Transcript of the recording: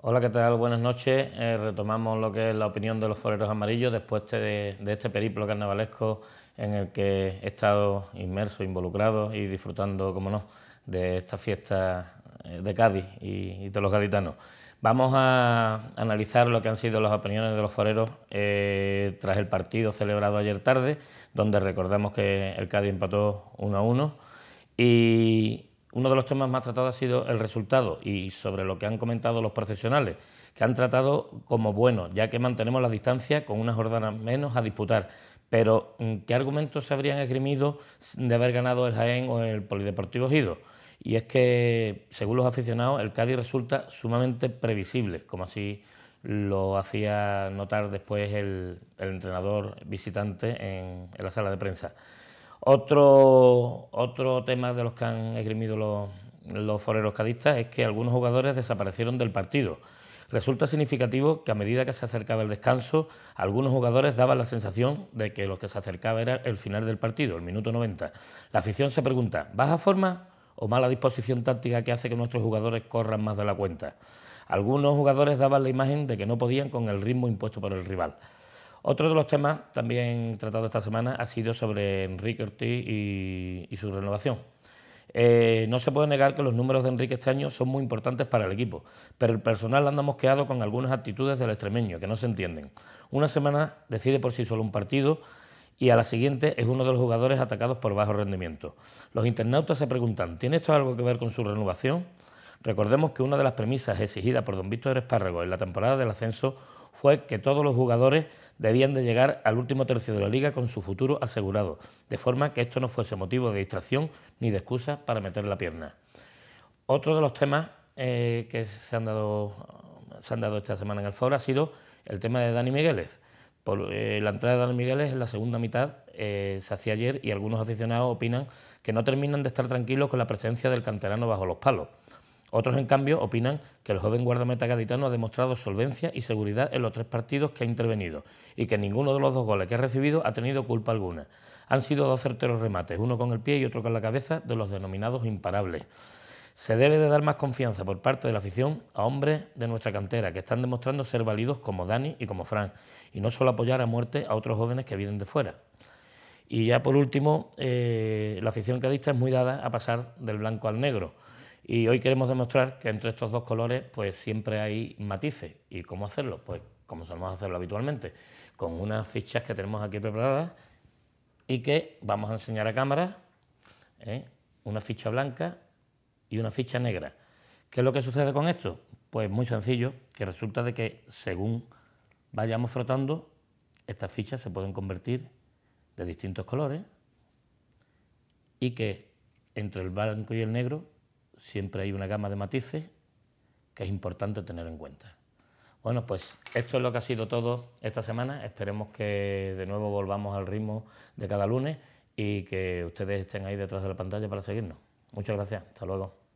Hola, ¿qué tal? Buenas noches. Eh, retomamos lo que es la opinión de los foreros amarillos después de, este periplo carnavalesco en el que he estado inmerso, involucrado y disfrutando, como no, de esta fiesta eh, de Cádiz y, de los gaditanos. Vamos a analizar lo que han sido las opiniones de los foreros eh, tras el partido celebrado ayer tarde, donde recordamos que el Cádiz empató 1 a 1 y, uno de los temas más tratados ha sido el resultado y sobre lo que han comentado los profesionales, que han tratado como bueno, ya que mantenemos la distancia con unas jornadas menos a disputar. Pero, mm, ¿qué argumentos se habrían esgrimido de haber ganado el Jaén o el Polideportivo Gido? Y es que, según los aficionados, el Cádiz resulta sumamente previsible, como así lo hacía notar después el, entrenador visitante en la sala de prensa. Otro, tema de los que han esgrimido los, los foreros cadistas es que algunos jugadores desaparecieron del partido. Resulta significativo que a medida que se acercaba el descanso, algunos jugadores daban la sensación de que lo que se acercaba era el final del partido, el minuto 90. La afición se pregunta, ¿baja forma o mala disposición táctica que hace que nuestros jugadores corran más de la cuenta? Algunos jugadores daban la imagen de que no podían con el ritmo impuesto por el rival. Otro de los temas también tratado esta semana ha sido sobre Enrique Ortiz y, su renovación. Eh, no se puede negar que los números de Enrique este año son muy importantes para el equipo, pero el personal anda mosqueado con algunas actitudes del extremeño que no se entienden. Una semana decide por sí solo un partido y a la siguiente es uno de los jugadores atacados por bajo rendimiento. Los internautas se preguntan, ¿tiene esto algo que ver con su renovación? Recordemos que una de las premisas exigidas por don Víctor Espárrago en la temporada del ascenso fue que todos los jugadores debían de llegar al último tercio de la liga con su futuro asegurado, de forma que esto no fuese motivo de distracción ni de excusa para meter la pierna. Otro de los temas eh, que se han, dado, se han dado esta semana en el foro ha sido el tema de Dani Migueles. Por, eh, la entrada de Dani Migueles en la segunda mitad eh, se hacía ayer y algunos aficionados opinan que no terminan de estar tranquilos con la presencia del canterano bajo los palos. Otros, en cambio, opinan que el joven guardameta gaditano ha demostrado solvencia y seguridad en los tres partidos que ha intervenido y que ninguno de los dos goles que ha recibido ha tenido culpa alguna. Han sido dos certeros remates, uno con el pie y otro con la cabeza, de los denominados imparables. Se debe de dar más confianza por parte de la afición a hombres de nuestra cantera que están demostrando ser válidos como Dani y como Fran, y no solo apoyar a muerte a otros jóvenes que vienen de fuera. Y ya por último, eh, la afición cadista es muy dada a pasar del blanco al negro y hoy queremos demostrar que entre estos dos colores pues siempre hay matices. ¿Y cómo hacerlo? Pues como solemos hacerlo habitualmente, con unas fichas que tenemos aquí preparadas y que vamos a enseñar a cámara, ¿eh? una ficha blanca y una ficha negra. ¿Qué es lo que sucede con esto? Pues muy sencillo, que resulta de que según vayamos frotando, estas fichas se pueden convertir de distintos colores y que entre el blanco y el negro siempre hay una gama de matices que es importante tener en cuenta. Bueno, pues esto es lo que ha sido todo esta semana. Esperemos que de nuevo volvamos al ritmo de cada lunes y que ustedes estén ahí detrás de la pantalla para seguirnos. Muchas gracias. Hasta luego.